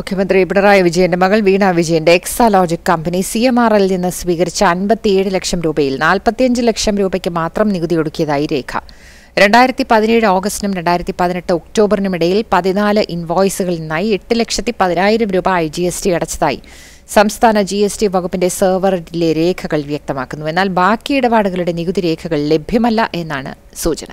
മുഖ്യമന്ത്രി പിണറായി വിജയന്റെ മകൾ വീണ വിജയന്റെ Exalogic company C M R L നിന്ന് സ്വീകരിച്ച അൻപത്തിയേഴ് ലക്ഷം രൂപയിൽ നാൽപ്പത്തിയഞ്ച് ലക്ഷം രൂപയ്ക്ക് മാത്രം നികുതി ഒടുക്കിയതായി രേഖ രണ്ടായിരത്തി പതിനേഴ് ഓഗസ്റ്റിനും രണ്ടായിരത്തി പതിനെട്ട് ഒക്ടോബറിനുമിടയിൽ ഇടയിൽ പതിനാല് ഇൻവോയ്സുകളിൽ നിന്നായി എട്ട് ലക്ഷത്തി പതിനായിരം രൂപ ഐ ജി എസ് ടി അടച്ചതായി സംസ്ഥാന ജി എസ് ടി വകുപ്പിന്റെ സെർവറിലെ രേഖകൾ വ്യക്തമാക്കുന്നു എന്നാൽ ബാക്കി ഇടപാടുകളുടെ നികുതി രേഖകൾ ലഭ്യമല്ല എന്നാണ് സൂചന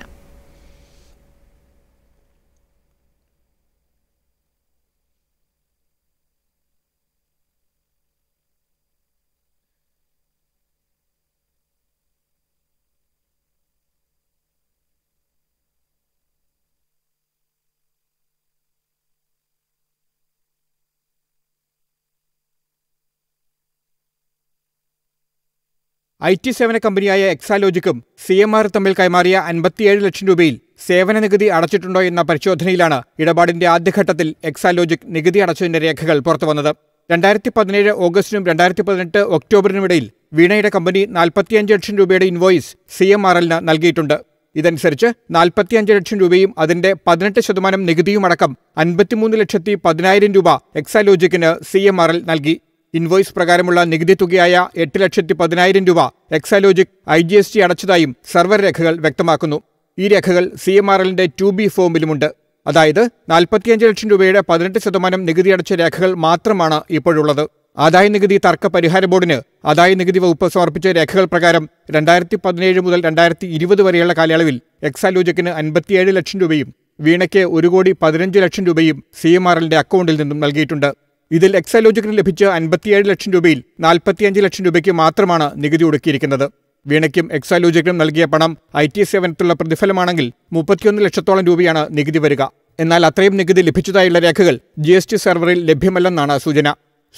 ഐ ടി സേവന കമ്പനിയായ എക്സാലോജിക്കും സി എം ആർ തമ്മിൽ കൈമാറിയ അൻപത്തിയേഴ് ലക്ഷം രൂപയിൽ സേവന നികുതി അടച്ചിട്ടുണ്ടോ എന്ന പരിശോധനയിലാണ് ഇടപാടിന്റെ ആദ്യഘട്ടത്തിൽ എക്സാലോജിക് നികുതി അടച്ചതിന്റെ രേഖകൾ പുറത്തുവന്നത് രണ്ടായിരത്തി പതിനേഴ് ഓഗസ്റ്റിനും രണ്ടായിരത്തി പതിനെട്ട് ഒക്ടോബറിനുമിടയിൽ വീണയുടെ കമ്പനി നാൽപ്പത്തിയഞ്ച് ലക്ഷം രൂപയുടെ ഇൻവോയിസ് സി എം ആർ എല്ലിന് നൽകിയിട്ടുണ്ട് ഇതനുസരിച്ച് നാൽപ്പത്തിയഞ്ച് ലക്ഷം രൂപയും അതിന്റെ പതിനെട്ട് ശതമാനം നികുതിയുമടക്കം അൻപത്തിമൂന്ന് ലക്ഷത്തി പതിനായിരം രൂപ എക്സാലോജിക്കിന് സി എം ആർ എൽ നൽകി ഇൻവോയ്സ് പ്രകാരമുള്ള നികുതി തുകയായ എട്ട് ലക്ഷത്തി പതിനായിരം രൂപ Exalogic I G S T അടച്ചതായും സർവർ രേഖകൾ വ്യക്തമാക്കുന്നു ഈ രേഖകൾ സി എം ആർ എല്ലിന്റെ ടു ബി ഫോമിലുമുണ്ട് അതായത് നാൽപ്പത്തിയഞ്ച് ലക്ഷം രൂപയുടെ പതിനെട്ട് ശതമാനം നികുതി അടച്ച രേഖകൾ മാത്രമാണ് ഇപ്പോഴുള്ളത് ആദായ നികുതി തർക്ക പരിഹാര ബോർഡിന് ആദായ നികുതി വകുപ്പ് സമർപ്പിച്ച രേഖകൾ പ്രകാരം രണ്ടായിരത്തി പതിനേഴ് മുതൽ രണ്ടായിരത്തി ഇരുപത് വരെയുള്ള കാലയളവിൽ എക്സാലോജിക്കിന് അൻപത്തിയേഴ് ലക്ഷം രൂപയും വീണയ്ക്ക് ഒരു കോടി പതിനഞ്ച് ലക്ഷം രൂപയും സി എം ആർ എല്ലിന്റെ അക്കൗണ്ടിൽ നിന്നും നൽകിയിട്ടുണ്ട് ഇതിൽ എക്സൈലോജിക്കിന് ലഭിച്ച അൻപത്തിയേഴ് ലക്ഷം രൂപയിൽ നാൽപ്പത്തിയഞ്ച് ലക്ഷം രൂപയ്ക്ക് മാത്രമാണ് നികുതി ഒടുക്കിയിരിക്കുന്നത് വീണയ്ക്കും എക്സൈലോജിക്കിനും നൽകിയ പണം ഐ ടി സേവനത്തിലുള്ള പ്രതിഫലമാണെങ്കിൽ മുപ്പത്തിയൊന്ന് ലക്ഷത്തോളം രൂപയാണ് നികുതി വരിക എന്നാൽ അത്രയും നികുതി ലഭിച്ചതായുള്ള രേഖകൾ ജി എസ് ടി സെർവറിൽ ലഭ്യമല്ലെന്നാണ് സൂചന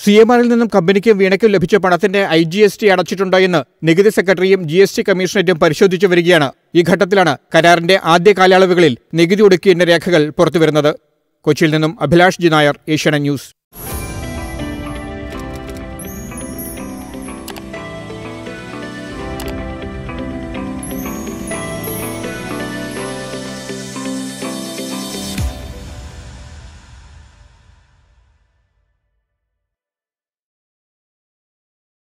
സി എം ആറിൽ നിന്നും കമ്പനിക്കും വീണയ്ക്കും ലഭിച്ച പണത്തിന്റെ ഐ ജി എസ് ടി അടച്ചിട്ടുണ്ടോയെന്ന് നികുതി സെക്രട്ടറിയും ജി എസ് ടി കമ്മീഷണറേറ്റും പരിശോധിച്ചു വരികയാണ് ഈ ഘട്ടത്തിലാണ് കരാറിന്റെ ആദ്യ കാലയളവുകളിൽ നികുതി ഒടുക്കിയതിന്റെ രേഖകൾ പുറത്തുവരുന്നത് കൊച്ചിയിൽ നിന്നും അഭിലാഷ് ജി നായർ ഏഷ്യാനെറ്റ് ന്യൂസ്